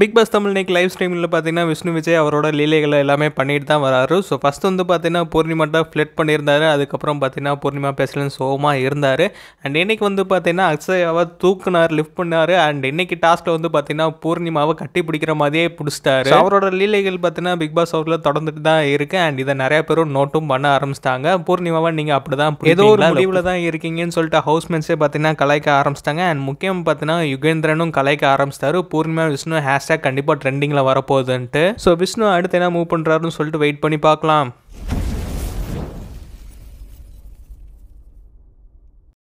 big Boss Tamil நேக் live ஸ்ட்ரீமில் பார்த்தீங்கன்னா விஷ்ணு விஜய் அவரோட லீலைகளை எல்லாமே பண்ணிட்டு தான் வராரு ஸோ ஃபஸ்ட் வந்து பார்த்தீங்கன்னா பூர்ணிமாட்டா ஃப்ளெட் பண்ணியிருந்தாரு அதுக்கப்புறம் பார்த்தீங்கன்னா பூர்ணிமா பேசலன்னு சோகமாக இருந்தார் அண்ட் இன்னைக்கு வந்து பார்த்தீங்கன்னா அக்ஷயாவை தூக்குனார் லிஃப்ட் பண்ணார் அண்ட் இன்னைக்கு டாஸ்கில் வந்து பார்த்தீங்கன்னா பூர்ணிமாவை கட்டி பிடிக்கிற மாதிரியே பிடிச்சிட்டாரு அவரோட லீலைகள் பார்த்தீங்கன்னா பிக் பாஸ் அவரில் தொடர்ந்துட்டு தான் இருக்குது அண்ட் இதை நிறைய பேரும் நோட்டும் பண்ண ஆரம்பிச்சிட்டாங்க பூர்ணிமாவை நீங்கள் அப்படி தான் ஏதோ ஒரு லீவில் தான் இருக்கீங்கன்னு சொல்லிட்டு ஹவுஸ்மேட்ஸே பார்த்தீங்கன்னா கலைக்க ஆரம்பிச்சிட்டாங்க அண்ட் முக்கியம் பார்த்தீங்கன்னா யுகேந்திரனும் கலைக்க ஆரம்பிச்சிட்டாரு பூர்ணிமா விஷ்ணு ஹேஷ்டேக் கண்டிப்பாக ட்ரெண்டிங்கில் வரப்போகுதுன்ட்டு ஸோ விஷ்ணு அடுத்து என்ன மூவ் பண்ணுறாருன்னு சொல்லிட்டு வெயிட் பண்ணி பார்க்கலாம்